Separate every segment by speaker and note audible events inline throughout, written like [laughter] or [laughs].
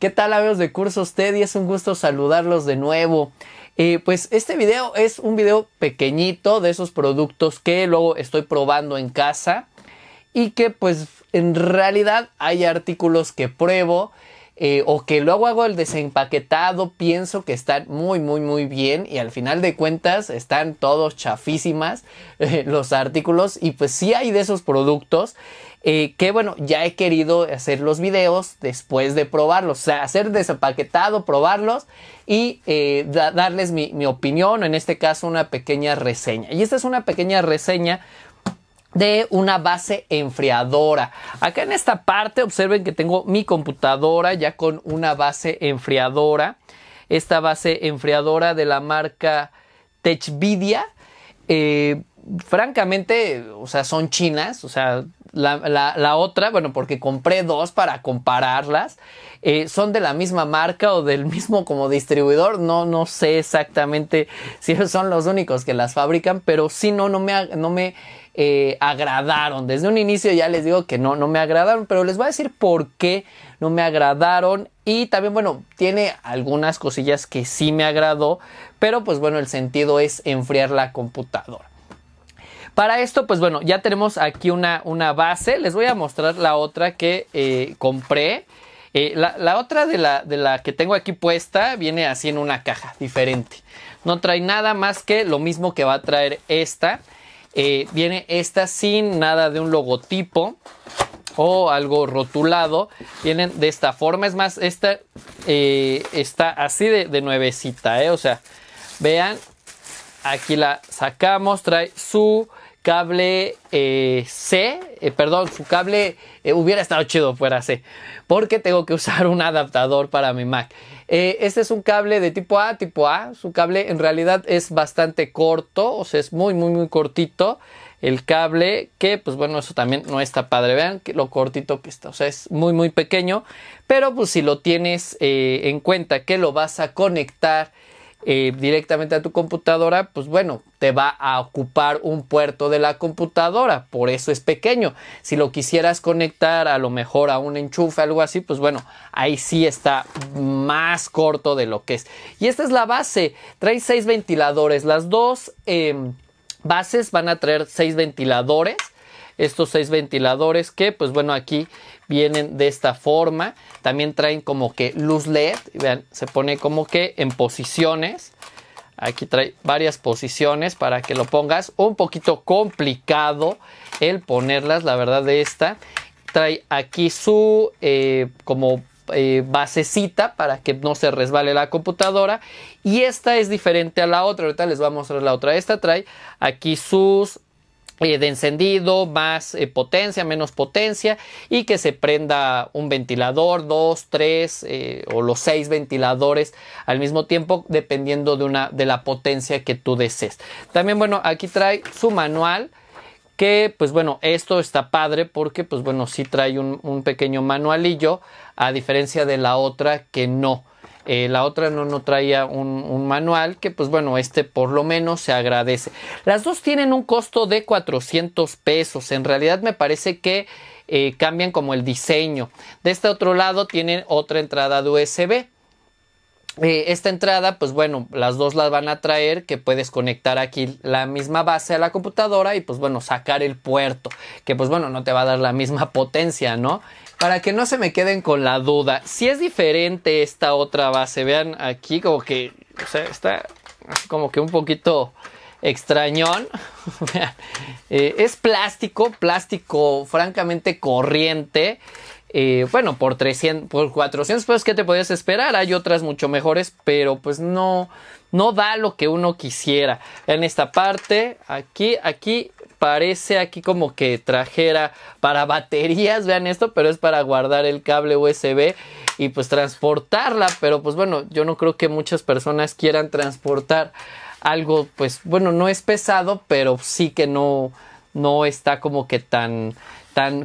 Speaker 1: ¿Qué tal amigos de curso usted Y es un gusto saludarlos de nuevo. Eh, pues este video es un video pequeñito de esos productos que luego estoy probando en casa y que pues en realidad hay artículos que pruebo eh, o que luego hago el desempaquetado, pienso que están muy, muy, muy bien y al final de cuentas están todos chafísimas [laughs] eh, los artículos y pues sí hay de esos productos eh, que bueno, ya he querido hacer los videos después de probarlos, o sea, hacer desempaquetado, probarlos y darles mi, mi, opinión, en este caso una pequeña reseña. Y esta es una pequeña reseña de una base enfriadora. Acá en esta parte observen que tengo mi computadora ya con una base enfriadora. Esta base enfriadora de la marca Techvidia. Eh, francamente, o sea, son chinas, o sea, la, otra, bueno, porque compré dos para compararlas, eh, son de la misma marca o del mismo como distribuidor, no, no sé exactamente si son los únicos que las fabrican, pero si no, no me, no me eh, agradaron. Desde un inicio ya les digo que no, no me agradaron, pero les voy a decir por qué no me agradaron. Y también, bueno, tiene algunas cosillas que sí me agradó, pero pues bueno, el sentido es enfriar la computadora. Para esto, pues bueno, ya tenemos aquí una, base. Les voy a mostrar la otra que eh, compré. Eh, la, otra de la, de la que tengo aquí puesta viene así en una caja diferente. No trae nada más que lo mismo que va a traer esta. Eh, viene esta sin nada de un logotipo o algo rotulado. Vienen de esta forma. Es más, esta eh, está así de, nuevecita. Eh. O sea, vean, aquí la sacamos. Trae su cable eh, C, eh, perdón, su cable eh, hubiera estado chido fuera C, porque tengo que usar un adaptador para mi Mac. este es un cable de tipo A, tipo A, su cable en realidad es bastante corto, o sea, es muy, muy, muy cortito el cable, que pues bueno, eso también no está padre, vean que lo cortito que está, o sea, es muy, muy pequeño, pero pues si lo tienes en cuenta que lo vas a conectar, eh, directamente a tu computadora, pues bueno, te va a ocupar un puerto de la computadora, por eso es pequeño. Si lo quisieras conectar a lo mejor a un enchufe, algo así, pues bueno, ahí sí está más corto de lo que es. Y esta es la base, trae seis ventiladores, las dos em, bases van a traer seis ventiladores estos seis ventiladores que pues bueno aquí vienen de esta forma también traen como que luz led vean se pone como que en posiciones aquí trae varias posiciones para que lo pongas un poquito complicado el ponerlas la verdad de esta trae aquí su eh, como eh, basecita para que no se resbale la computadora y esta es diferente a la otra ahorita les voy a mostrar la otra esta trae aquí sus eh, de encendido, más eh, potencia, menos potencia y que se prenda un ventilador, dos, tres eh, o los seis ventiladores al mismo tiempo dependiendo de, una, de la potencia que tú desees. También bueno, aquí trae su manual que pues bueno, esto está padre porque pues bueno, sí trae un, un pequeño manualillo a diferencia de la otra que no. Eh, la otra no, no traía un, manual, que pues bueno, este por lo menos se agradece. Las dos tienen un costo de 400 pesos, en realidad me parece que eh, cambian como el diseño. De este otro lado tienen otra entrada de USB. Eh, esta entrada, pues bueno, las dos las van a traer, que puedes conectar aquí la misma base a la computadora y pues bueno, sacar el puerto, que pues bueno, no te va a dar la misma [laughs] potencia, ¿no? Para que no se me queden con la duda, si es diferente esta otra base, vean aquí como que, o sea, está como que un poquito extrañón. [laughs] Eh, es plástico, plástico francamente corriente. Eh, bueno, por 300, por 400 pues Que te podías esperar? Hay otras mucho mejores, pero pues no, no da lo que uno quisiera. En esta parte, aquí, aquí parece aquí como que trajera para baterías, vean esto, pero es para guardar el cable USB y pues transportarla, pero pues bueno, yo no creo que muchas personas quieran transportar algo, pues bueno, no es pesado, pero sí que no, no está como que tan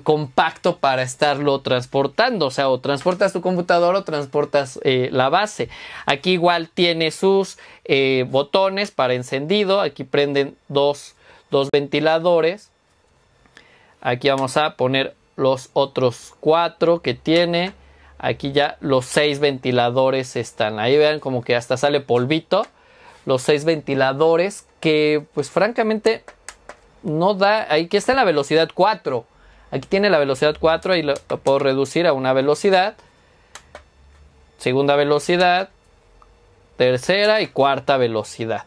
Speaker 1: compacto para estarlo transportando. O sea, o transportas tu computador o transportas eh, la base. Aquí igual tiene sus eh, botones para encendido. Aquí prenden dos, dos ventiladores. Aquí vamos a poner los otros cuatro que tiene. Aquí ya los seis ventiladores están. Ahí vean como que hasta sale polvito. Los seis ventiladores que pues francamente no da, ahí que está en la velocidad 4. Aquí tiene la velocidad 4 y lo, puedo reducir a una velocidad. Segunda velocidad, tercera y cuarta velocidad.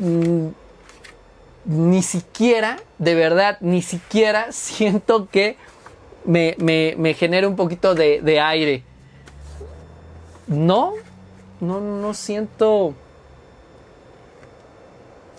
Speaker 1: Mm, ni siquiera, de verdad, ni siquiera [laughs] siento que me, genere un poquito de, de aire. No, no, no siento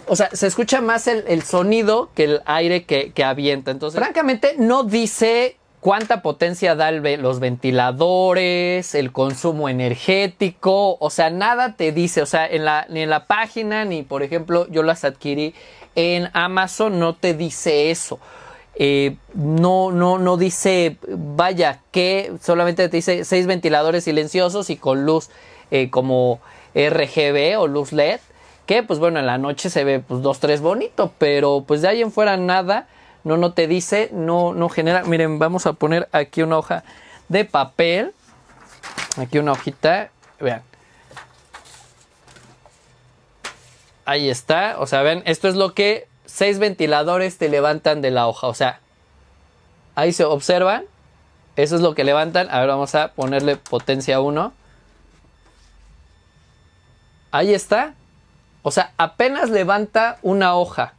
Speaker 1: o sea, se escucha más el, sonido que el aire que, avienta. Entonces, francamente, no dice cuánta potencia da los ventiladores, el consumo energético. O sea, nada te dice. O sea, en la, ni en la página, ni por ejemplo, yo las adquirí en Amazon, no te dice eso. Eh, no, no, no dice, vaya, que solamente te dice seis ventiladores silenciosos y con luz eh, como RGB o luz LED que pues bueno, en la noche se ve pues dos, tres bonito, pero pues de ahí en fuera nada, no, no te dice, no, no genera. Miren, vamos a poner aquí una hoja de papel, aquí una hojita, vean. Ahí está, o sea, ven, esto es lo que seis ventiladores te levantan de la hoja, o sea, ahí se observan, eso es lo que levantan, a ver, vamos a ponerle potencia 1. Ahí está, o sea, apenas levanta una hoja.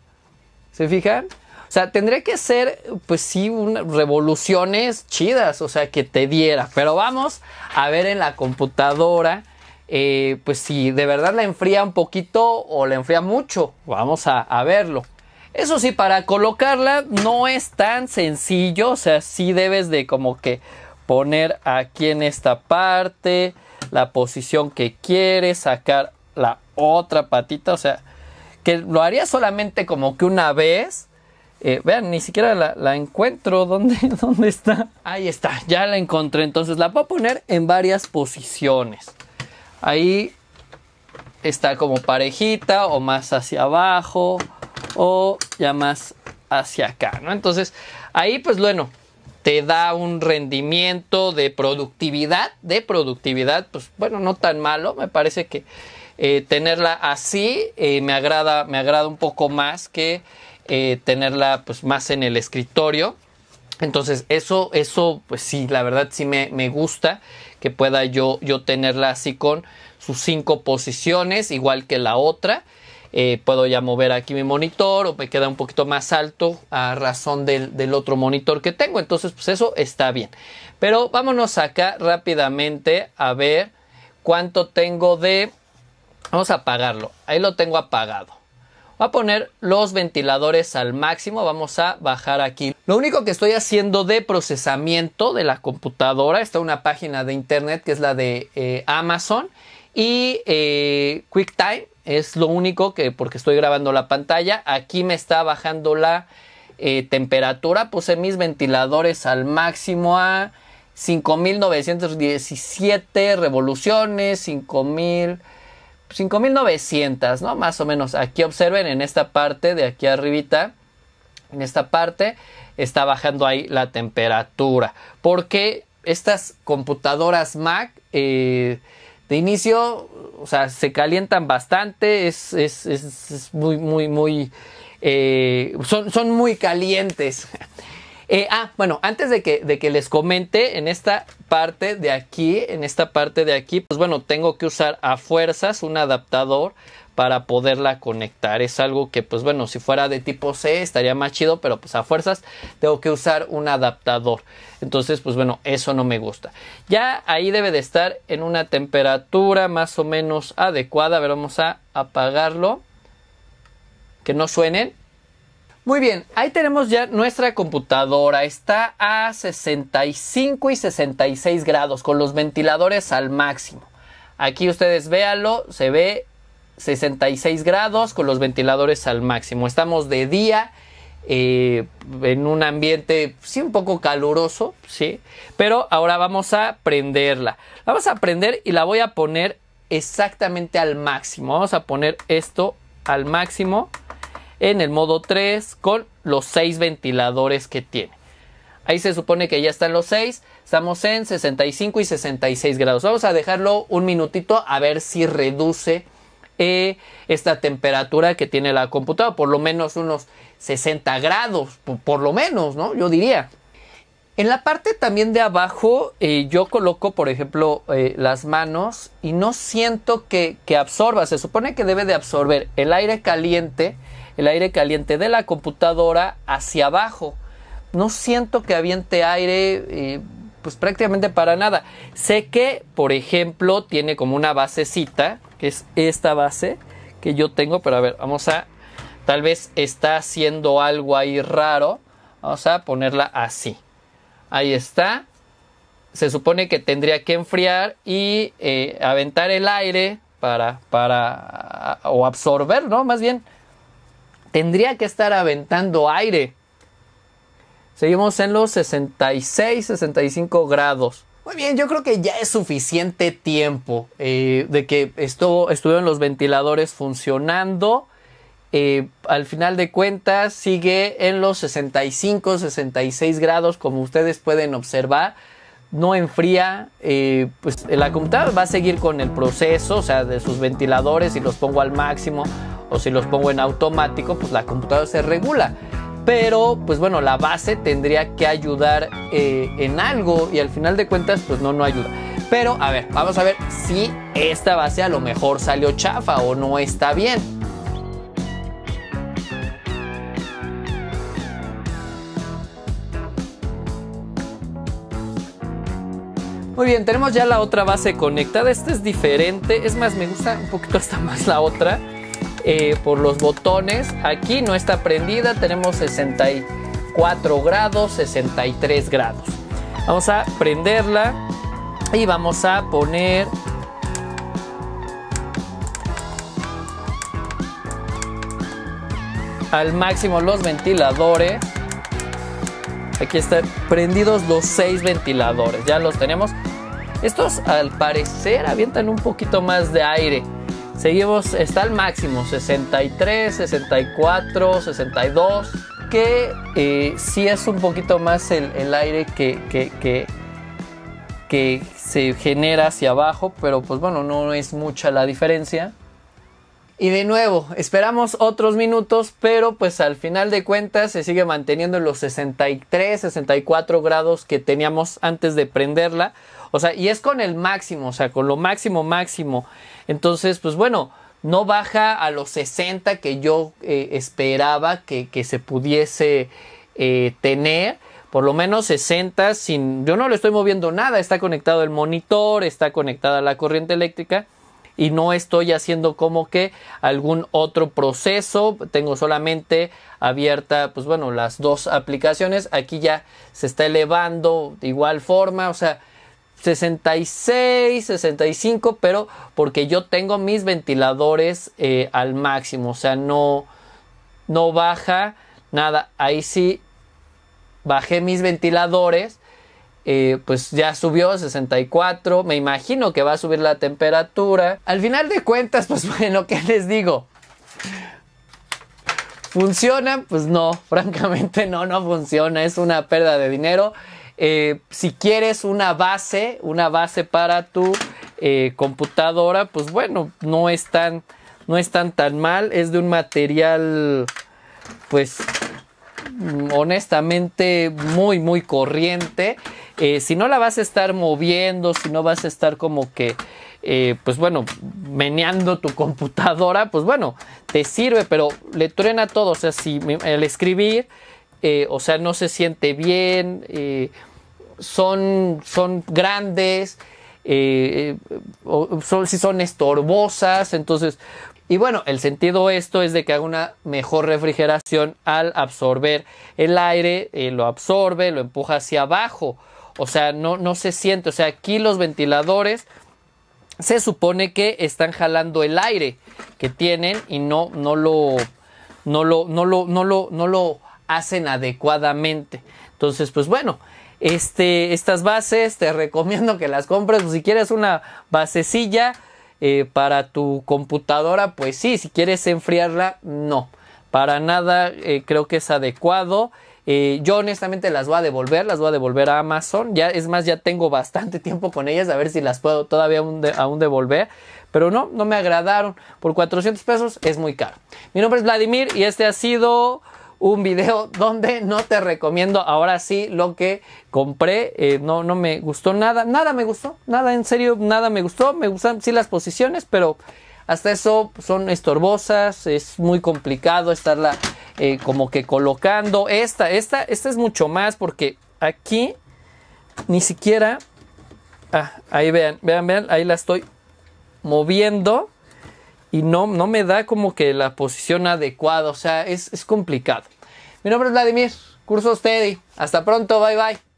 Speaker 1: ¿Se fijan? O sea, tendría que ser, pues sí, revoluciones chidas, o sea, que te diera. Pero vamos a ver en la computadora, eh, pues si de verdad la enfría un poquito o la enfría mucho. Vamos a, verlo. Eso sí, para colocarla no es tan sencillo, o sea, sí debes de como que poner aquí en esta parte la posición que quieres, sacar la otra patita, o sea, que lo haría solamente como que una vez. Eh, vean, ni siquiera la, encuentro. [laughs] ¿Dónde, ¿Dónde está? Ahí está, ya la encontré. Entonces la puedo a poner en varias posiciones. Ahí está como parejita o más hacia abajo o ya más hacia acá, ¿no? Entonces ahí pues bueno, te da un rendimiento de productividad, de productividad, pues bueno, no tan malo, me parece que eh, tenerla así eh, me, agrada, me agrada un poco más que eh, tenerla pues, más en el escritorio. Entonces, eso, eso, pues sí, la verdad sí me, gusta que pueda yo, yo tenerla así con sus cinco posiciones, igual que la otra. puedo ya mover aquí mi monitor o me queda un poquito más alto a razón del, del, otro monitor que tengo. Entonces, pues eso está bien. Pero vámonos acá rápidamente a ver cuánto tengo de Vamos a apagarlo. Ahí lo tengo apagado. Voy a poner los ventiladores al máximo. Vamos a bajar aquí. Lo único que estoy haciendo de procesamiento de la computadora está una página de internet que es la de eh, Amazon y eh, QuickTime es lo único que porque estoy grabando la pantalla. Aquí me está bajando la eh, temperatura. Puse mis ventiladores al máximo a 5917 revoluciones, 5000. 5.900, ¿no? Más o menos. Aquí observen en esta parte de aquí arribita, en esta parte, está bajando ahí la temperatura. Porque estas computadoras Mac eh, de inicio, o sea, se calientan bastante, es, es, muy, muy, muy... Eh, son, son muy calientes. Eh, ah, bueno, antes de que, de que les comente en esta parte de aquí, en esta parte de aquí, pues bueno, tengo que usar a fuerzas un adaptador para poderla conectar. Es algo que, pues bueno, si fuera de tipo C estaría más chido, pero pues a fuerzas tengo que usar un adaptador. Entonces, pues bueno, eso no me gusta. Ya ahí debe de estar en una temperatura más o menos adecuada. A ver, vamos a apagarlo. Que no suenen. Muy bien, ahí tenemos ya nuestra computadora. Está a 65 y 66 grados con los ventiladores al máximo. Aquí ustedes véanlo, se ve 66 grados con los ventiladores al máximo. Estamos de día eh, en un ambiente, sí, un poco caluroso, sí. Pero ahora vamos a prenderla. La vamos a prender y la voy a poner exactamente al máximo. Vamos a poner esto al máximo en el modo 3 con los 6 ventiladores que tiene. Ahí se supone que ya están los 6. Estamos en 65 y 66 grados. Vamos a dejarlo un minutito a ver si reduce eh, esta temperatura que tiene la computadora. Por lo menos unos 60 grados. Por, lo menos, ¿no? Yo diría. En la parte también de abajo eh, yo coloco, por ejemplo, eh, las manos y no siento que, que absorba. Se supone que debe de absorber el aire caliente el aire caliente de la computadora hacia abajo. No siento que aviente aire, eh, pues prácticamente para nada. Sé que, por ejemplo, tiene como una basecita, que es esta base que yo tengo, pero a ver, vamos a, tal vez está haciendo algo ahí raro. Vamos a ponerla así. Ahí está. Se supone que tendría que enfriar y eh, aventar el aire para, para, o absorber, ¿no? Más bien, tendría que estar aventando aire. Seguimos en los 66, 65 grados. Muy bien, yo creo que ya es suficiente tiempo eh, de que estuvo, estuvieron los ventiladores funcionando. Eh, al final de cuentas sigue en los 65, 66 grados como ustedes pueden observar. No enfría, eh, pues la computadora va a seguir con el proceso, o sea, de sus ventiladores y los pongo al máximo o si los pongo en automático, pues la computadora se regula. Pero, pues bueno, la base tendría que ayudar eh, en algo y al final de cuentas, pues no, no ayuda. Pero, a ver, vamos a ver si esta base a lo mejor salió chafa o no está bien. Muy bien, tenemos ya la otra base conectada. Esta es diferente. Es más, me gusta un poquito hasta más la otra. Eh, por los botones. Aquí no está prendida, tenemos 64 grados, 63 grados. Vamos a prenderla y vamos a poner al máximo los ventiladores. Aquí están prendidos los seis ventiladores, ya los tenemos. Estos al parecer avientan un poquito más de aire. Seguimos, está al máximo, 63, 64, 62, que si eh, sí es un poquito más el, aire que, que, que, se genera hacia abajo, pero pues bueno, no es mucha la diferencia. Y de nuevo, esperamos otros minutos, pero pues al final de cuentas se sigue manteniendo los 63, 64 grados que teníamos antes de prenderla. O sea, y es con el máximo, o sea, con lo máximo, máximo. Entonces, pues bueno, no baja a los 60 que yo eh, esperaba que, se pudiese eh, tener. Por lo menos 60 sin... Yo no le estoy moviendo nada. Está conectado el monitor, está conectada la corriente eléctrica y no estoy haciendo como que algún otro proceso. Tengo solamente abierta, pues bueno, las dos aplicaciones. Aquí ya se está elevando de igual forma. O sea, 66, 65, pero porque yo tengo mis ventiladores eh, al máximo, o sea, no, no baja nada. Ahí sí bajé mis ventiladores, eh, pues ya subió 64, me imagino que va a subir la temperatura. Al final de cuentas, [laughs] pues bueno, ¿qué les digo? Funciona, Pues no, [laughs] francamente no, no funciona, es una pérdida de dinero. Eh, si quieres una base, una base para tu eh, computadora, pues bueno, no es, tan, no es tan, mal. Es de un material, pues mm, honestamente muy muy corriente eh, si no la vas a estar moviendo si no vas a estar como que pues bueno, meneando tu computadora, pues bueno, te sirve, pero le truena todo. O sea, si el escribir, eh, o sea, no se siente bien, eh, son, son grandes, eh, son, si son estorbosas, entonces, y bueno, el sentido de esto es de que haga una mejor refrigeración al absorber el aire, lo absorbe, lo empuja hacia abajo, o sea, no, no se siente, o sea, aquí los ventiladores se supone que están jalando el aire que tienen y no, no lo, no lo, no lo, no lo hacen adecuadamente. Entonces, pues bueno, este, estas bases te [laughs] recomiendo que las compres. Pues, si quieres una basecilla eh, para tu computadora, pues sí, si quieres enfriarla, no. Para nada eh, creo que es adecuado. Eh, yo honestamente las voy a devolver, las voy a devolver a Amazon. Ya, es más, ya tengo bastante [laughs] tiempo con ellas, a ver si las puedo todavía aún, aún devolver. Pero no, no me agradaron. Por 400 pesos es muy caro. Mi nombre es Vladimir y este ha sido un video donde no te recomiendo ahora sí lo que compré. Eh, no, no me gustó nada. Nada me gustó. Nada, en serio, nada me gustó. Me gustan sí las posiciones, pero hasta eso son estorbosas. Es muy complicado estarla eh, como que colocando. Esta, esta, esta es mucho más porque aquí ni siquiera... Ah, ahí vean, vean, vean, ahí la estoy moviendo y no, no me da como que la posición adecuada, o sea, es, es complicado. Mi nombre es Vladimir. curso Teddy. Hasta pronto. Bye bye.